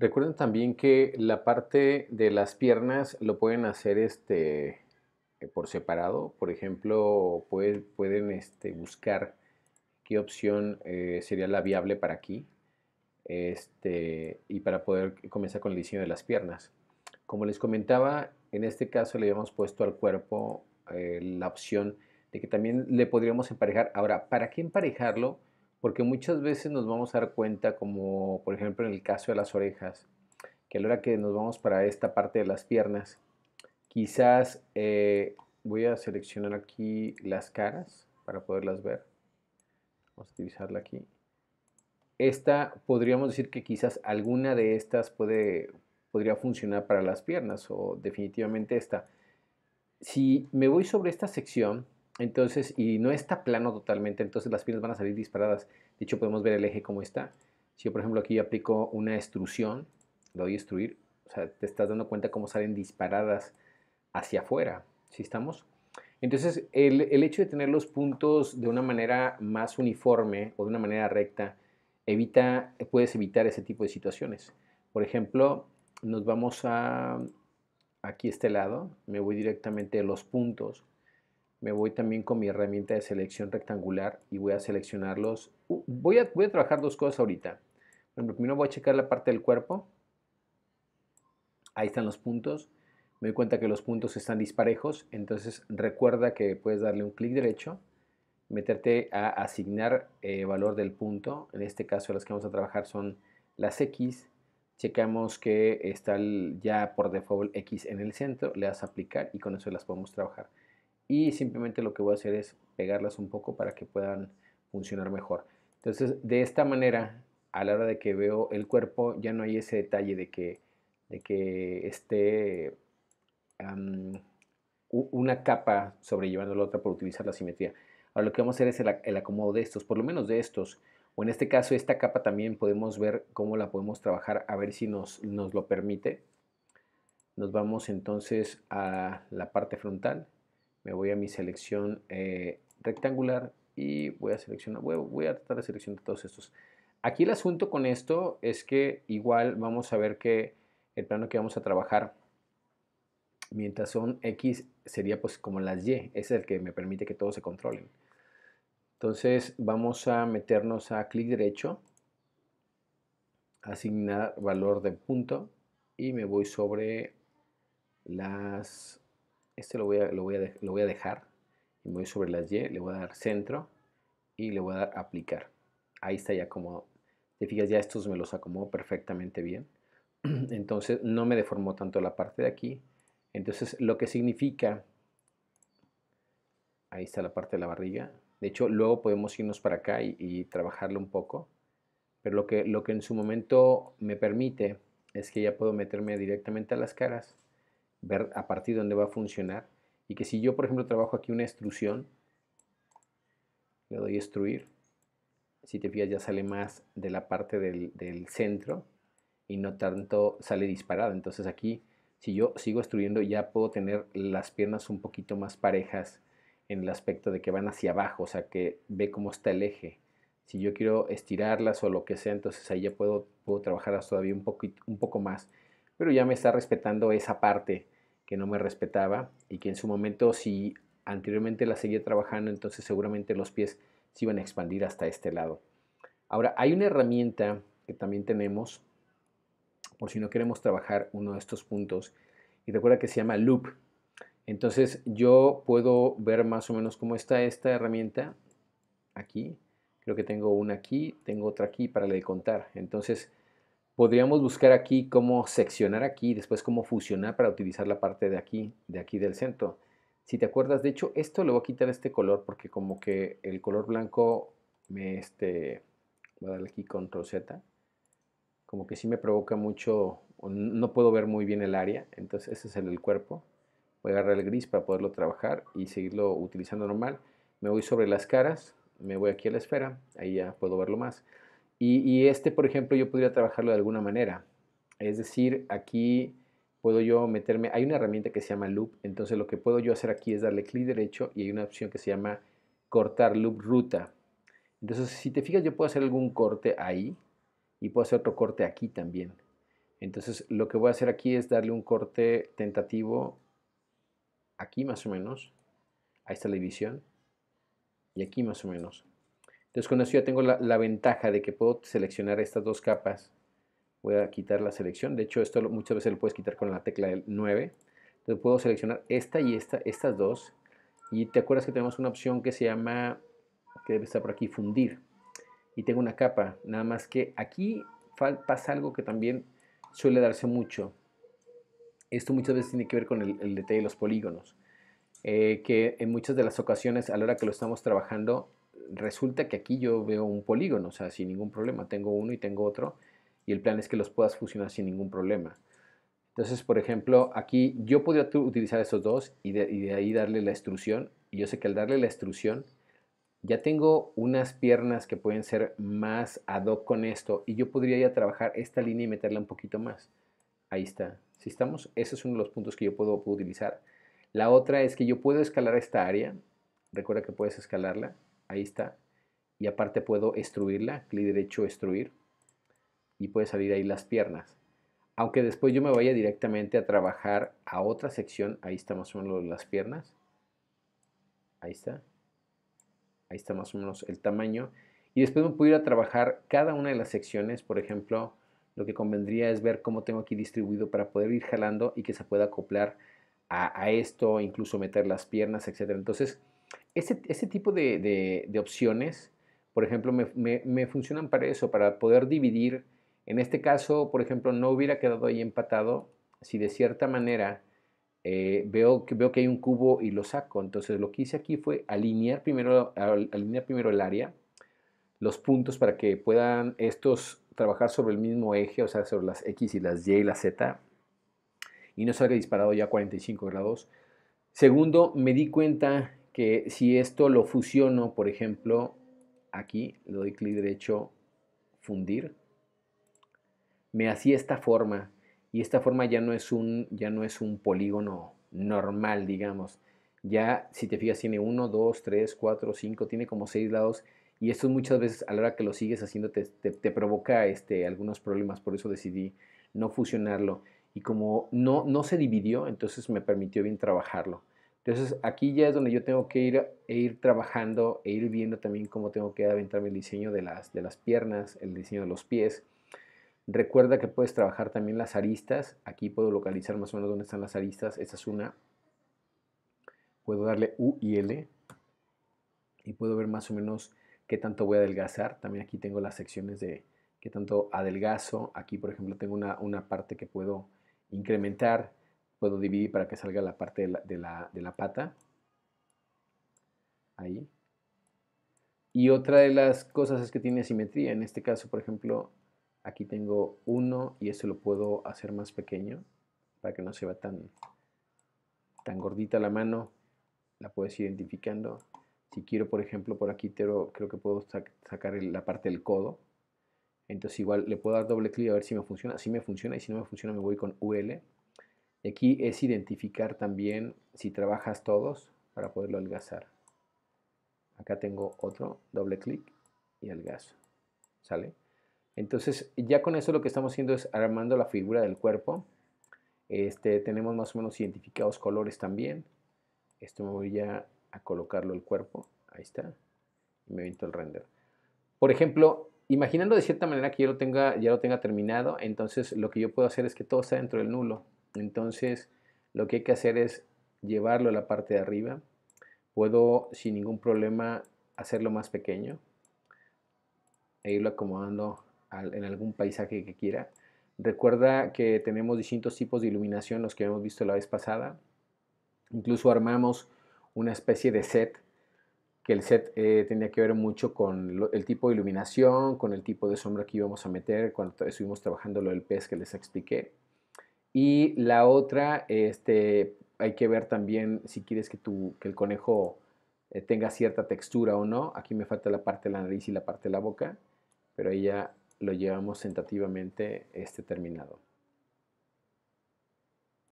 Recuerden también que la parte de las piernas lo pueden hacer este, eh, por separado. Por ejemplo, pueden este, buscar qué opción eh, sería la viable para aquí este, y para poder comenzar con el diseño de las piernas. Como les comentaba, en este caso le habíamos puesto al cuerpo eh, la opción de que también le podríamos emparejar. Ahora, ¿para qué emparejarlo? porque muchas veces nos vamos a dar cuenta, como por ejemplo en el caso de las orejas, que a la hora que nos vamos para esta parte de las piernas, quizás eh, voy a seleccionar aquí las caras para poderlas ver. Vamos a utilizarla aquí. Esta podríamos decir que quizás alguna de estas puede, podría funcionar para las piernas o definitivamente esta. Si me voy sobre esta sección, entonces, y no está plano totalmente, entonces las pines van a salir disparadas. De hecho, podemos ver el eje como está. Si yo, por ejemplo, aquí aplico una extrusión, lo doy a extruir, o sea, te estás dando cuenta cómo salen disparadas hacia afuera. ¿Sí estamos? Entonces, el, hecho de tener los puntos de una manera más uniforme o de una manera recta, evita, puedes evitar ese tipo de situaciones. Por ejemplo, nos vamos a aquí este lado, me voy directamente a los puntos me voy también con mi herramienta de selección rectangular y voy a seleccionarlos. voy, a, voy a trabajar dos cosas ahorita. primero voy a checar la parte del cuerpo. Ahí están los puntos. Me doy cuenta que los puntos están disparejos, entonces recuerda que puedes darle un clic derecho, meterte a asignar eh, valor del punto. En este caso las que vamos a trabajar son las X. Checamos que está ya por default X en el centro, le das a aplicar y con eso las podemos trabajar y simplemente lo que voy a hacer es pegarlas un poco para que puedan funcionar mejor. Entonces, de esta manera, a la hora de que veo el cuerpo, ya no hay ese detalle de que, que esté una capa sobrellevando la otra por utilizar la simetría. Ahora lo que vamos a hacer es el, acomodo de estos, por lo menos de estos, o en este caso esta capa también podemos ver cómo la podemos trabajar, a ver si nos, nos lo permite. Nos vamos entonces a la parte frontal me voy a mi selección eh, rectangular y voy a seleccionar, voy, a tratar de seleccionar todos estos. Aquí el asunto con esto es que igual vamos a ver que el plano que vamos a trabajar mientras son X sería pues como las Y, es el que me permite que todos se controlen. Entonces vamos a meternos a clic derecho, asignar valor de punto y me voy sobre las este lo voy a, lo voy dejar, y voy sobre las Y, le voy a dar centro y le voy a dar aplicar. Ahí está ya como, te fijas, ya estos me los acomodo perfectamente bien. Entonces no me deformó tanto la parte de aquí. Entonces lo que significa, ahí está la parte de la barriga. De hecho, luego podemos irnos para acá y, y trabajarlo un poco. Pero lo que, lo que en su momento me permite es que ya puedo meterme directamente a las caras ver a partir de dónde va a funcionar y que si yo, por ejemplo, trabajo aquí una extrusión, le doy extruir, si te fijas ya sale más de la parte del, centro y no tanto sale disparada. Entonces aquí, si yo sigo extruyendo, ya puedo tener las piernas un poquito más parejas en el aspecto de que van hacia abajo, o sea, que ve cómo está el eje. Si yo quiero estirarlas o lo que sea, entonces ahí ya puedo, puedo trabajarlas todavía un, poquito, un poco más pero ya me está respetando esa parte que no me respetaba y que en su momento si anteriormente la seguía trabajando, entonces seguramente los pies se iban a expandir hasta este lado. Ahora, hay una herramienta que también tenemos por si no queremos trabajar uno de estos puntos y recuerda que se llama loop. Entonces yo puedo ver más o menos cómo está esta herramienta aquí. Creo que tengo una aquí, tengo otra aquí para le contar. Entonces podríamos buscar aquí cómo seccionar aquí, después cómo fusionar para utilizar la parte de aquí, de aquí del centro. Si te acuerdas, de hecho, esto le voy a quitar este color porque como que el color blanco me, este, voy a darle aquí control Z, como que sí me provoca mucho, no puedo ver muy bien el área, entonces ese es el cuerpo. Voy a agarrar el gris para poderlo trabajar y seguirlo utilizando normal. Me voy sobre las caras, me voy aquí a la esfera, ahí ya puedo verlo más. Y, este, por ejemplo, yo podría trabajarlo de alguna manera. Es decir, aquí puedo yo meterme, hay una herramienta que se llama loop, entonces lo que puedo yo hacer aquí es darle clic derecho y hay una opción que se llama cortar loop ruta. Entonces, si te fijas, yo puedo hacer algún corte ahí y puedo hacer otro corte aquí también. Entonces, lo que voy a hacer aquí es darle un corte tentativo aquí más o menos. Ahí está la división. Y aquí más o menos. Entonces con eso ya tengo la, ventaja de que puedo seleccionar estas dos capas. Voy a quitar la selección. De hecho, esto muchas veces lo puedes quitar con la tecla del 9. Entonces puedo seleccionar esta y esta, estas dos. Y te acuerdas que tenemos una opción que se llama, que debe estar por aquí, fundir. Y tengo una capa. Nada más que aquí pasa algo que también suele darse mucho. Esto muchas veces tiene que ver con el, detalle de los polígonos. Eh, que en muchas de las ocasiones a la hora que lo estamos trabajando resulta que aquí yo veo un polígono, o sea, sin ningún problema. Tengo uno y tengo otro, y el plan es que los puedas fusionar sin ningún problema. Entonces, por ejemplo, aquí yo podría utilizar estos dos y de, ahí darle la extrusión. Y yo sé que al darle la extrusión, ya tengo unas piernas que pueden ser más ad hoc con esto y yo podría ya trabajar esta línea y meterla un poquito más. Ahí está. Si estamos, ese es uno de los puntos que yo puedo utilizar. La otra es que yo puedo escalar esta área. Recuerda que puedes escalarla. Ahí está. Y aparte puedo extruirla, clic derecho, extruir. Y puede salir ahí las piernas. Aunque después yo me vaya directamente a trabajar a otra sección. Ahí está más o menos las piernas. Ahí está. Ahí está más o menos el tamaño. Y después me puedo ir a trabajar cada una de las secciones. Por ejemplo, lo que convendría es ver cómo tengo aquí distribuido para poder ir jalando y que se pueda acoplar a, a esto, incluso meter las piernas, etc. Entonces, ese, ese tipo de, de, opciones, por ejemplo, me, me, funcionan para eso, para poder dividir. En este caso, por ejemplo, no hubiera quedado ahí empatado si de cierta manera eh, veo, que, veo que hay un cubo y lo saco. Entonces, lo que hice aquí fue alinear primero, alinear primero el área, los puntos para que puedan estos trabajar sobre el mismo eje, o sea, sobre las X y las Y y la Z, y no salga disparado ya a 45 grados. Segundo, me di cuenta que si esto lo fusiono, por ejemplo, aquí le doy clic derecho, fundir, me hacía esta forma y esta forma ya no es un, ya no es un polígono normal, digamos. Ya, si te fijas, tiene 1, 2, 3, cuatro, 5, tiene como seis lados y esto muchas veces a la hora que lo sigues haciendo te, te provoca este, algunos problemas, por eso decidí no fusionarlo. Y como no, no se dividió, entonces me permitió bien trabajarlo. Entonces aquí ya es donde yo tengo que ir, e ir trabajando e ir viendo también cómo tengo que aventarme el diseño de las, de las piernas, el diseño de los pies. Recuerda que puedes trabajar también las aristas. Aquí puedo localizar más o menos dónde están las aristas. Esta es una. Puedo darle U y L. Y puedo ver más o menos qué tanto voy a adelgazar. También aquí tengo las secciones de qué tanto adelgazo. Aquí, por ejemplo, tengo una, una parte que puedo incrementar puedo dividir para que salga la parte de la, pata. Ahí. Y otra de las cosas es que tiene simetría. En este caso, por ejemplo, aquí tengo uno y esto lo puedo hacer más pequeño para que no se vea tan, tan gordita la mano. La puedes ir identificando. Si quiero, por ejemplo, por aquí creo que puedo sacar la parte del codo. Entonces igual le puedo dar doble clic a ver si me funciona. Si me funciona y si no me funciona me voy con UL. Y aquí es identificar también si trabajas todos para poderlo algazar. Acá tengo otro, doble clic y algazo. ¿Sale? Entonces ya con eso lo que estamos haciendo es armando la figura del cuerpo. Este, tenemos más o menos identificados colores también. Esto me voy ya a colocarlo el cuerpo. Ahí está. Y me evito el render. Por ejemplo, imaginando de cierta manera que yo lo tenga, ya lo tenga terminado, entonces lo que yo puedo hacer es que todo está dentro del nulo. Entonces, lo que hay que hacer es llevarlo a la parte de arriba. Puedo sin ningún problema hacerlo más pequeño e irlo acomodando en algún paisaje que quiera. Recuerda que tenemos distintos tipos de iluminación, los que hemos visto la vez pasada. Incluso armamos una especie de set, que el set eh, tenía que ver mucho con el tipo de iluminación, con el tipo de sombra que íbamos a meter cuando estuvimos trabajando lo del pez que les expliqué. Y la otra, este, hay que ver también si quieres que, que el conejo eh, tenga cierta textura o no. Aquí me falta la parte de la nariz y la parte de la boca, pero ahí ya lo llevamos tentativamente este terminado.